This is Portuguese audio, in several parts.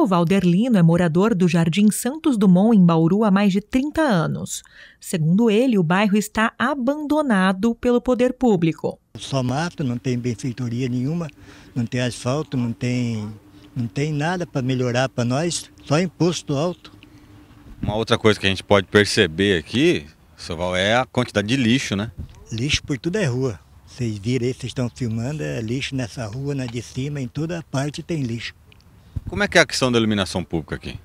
O Valderlino é morador do Jardim Santos Dumont, em Bauru, há mais de 30 anos. Segundo ele, o bairro está abandonado pelo poder público. Só mato, não tem benfeitoria nenhuma, não tem asfalto, não tem, não tem nada para melhorar para nós, só imposto alto. Uma outra coisa que a gente pode perceber aqui, Soval, é a quantidade de lixo, né? Lixo por tudo é rua. Vocês viram aí, vocês estão filmando, é lixo nessa rua, na de cima, em toda parte tem lixo. Como é que é a questão da iluminação pública aqui?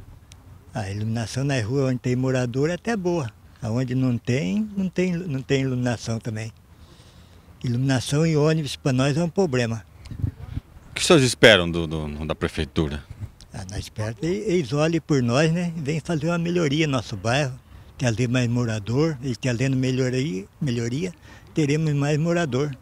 A iluminação nas ruas onde tem morador é até boa. Onde não tem, não tem, não tem iluminação também. Iluminação em ônibus para nós é um problema. O que vocês esperam do, do, da prefeitura? Ah, nós esperamos eles olhem por nós, né? Vem fazer uma melhoria no nosso bairro. Tem ali mais morador, e tem além melhoria, melhoria, teremos mais morador.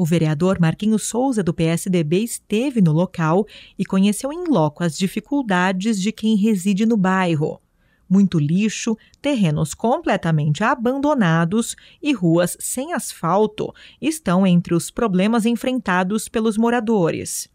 O vereador Marquinhos Souza, do PSDB, esteve no local e conheceu em loco as dificuldades de quem reside no bairro. Muito lixo, terrenos completamente abandonados e ruas sem asfalto estão entre os problemas enfrentados pelos moradores.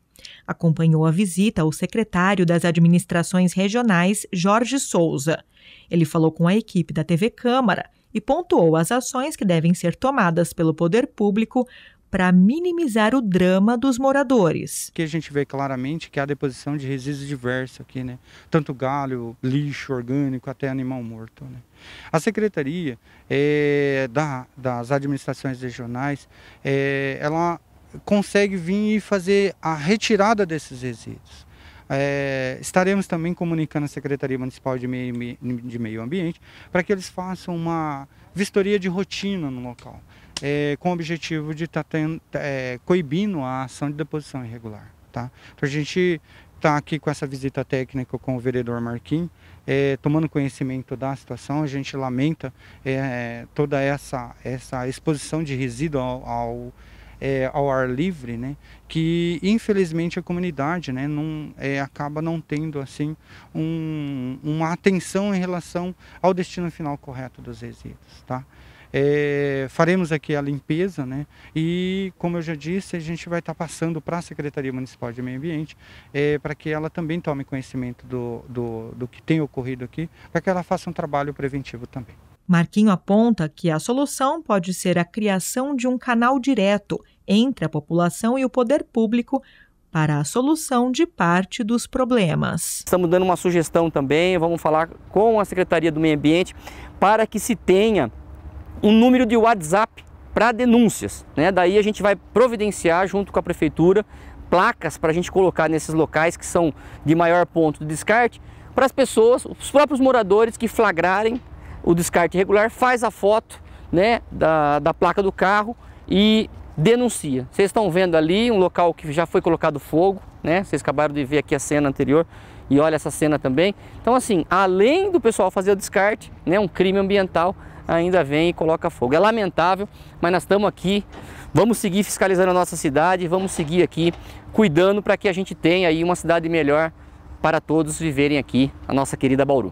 Acompanhou a visita o secretário das administrações regionais, Jorge Souza. Ele falou com a equipe da TV Câmara e pontuou as ações que devem ser tomadas pelo poder público para minimizar o drama dos moradores. Que a gente vê claramente que há deposição de resíduos diversos aqui, né? Tanto galho, lixo orgânico, até animal morto, né? A secretaria é, da, das administrações regionais, é, ela consegue vir e fazer a retirada desses resíduos. É, estaremos também comunicando à Secretaria Municipal de Meio, de Meio Ambiente para que eles façam uma vistoria de rotina no local é, com o objetivo de tá estar tá é, coibindo a ação de deposição irregular. Tá? Então a gente está aqui com essa visita técnica com o vereador Marquinhos, é, tomando conhecimento da situação, a gente lamenta é, toda essa, essa exposição de resíduo ao, ao, é, ao ar livre, né? que infelizmente a comunidade né, não, é, acaba não tendo assim um, uma atenção em relação ao destino final correto dos resíduos. Tá? É, faremos aqui a limpeza, né? E, como eu já disse, a gente vai estar tá passando para a Secretaria Municipal de Meio Ambiente é, para que ela também tome conhecimento do, do, do que tem ocorrido aqui, para que ela faça um trabalho preventivo também. Marquinho aponta que a solução pode ser a criação de um canal direto entre a população e o poder público para a solução de parte dos problemas. Estamos dando uma sugestão também, vamos falar com a Secretaria do Meio Ambiente para que se tenha um número de WhatsApp para denúncias. Né? Daí a gente vai providenciar junto com a prefeitura placas para a gente colocar nesses locais que são de maior ponto de descarte, para as pessoas, os próprios moradores que flagrarem o descarte irregular, faz a foto né, da, da placa do carro e denuncia. Vocês estão vendo ali um local que já foi colocado fogo, né? Vocês acabaram de ver aqui a cena anterior e olha essa cena também. Então assim, além do pessoal fazer o descarte, né, um crime ambiental, ainda vem e coloca fogo. É lamentável, mas nós estamos aqui, vamos seguir fiscalizando a nossa cidade, vamos seguir aqui cuidando para que a gente tenha aí uma cidade melhor para todos viverem aqui, a nossa querida Bauru.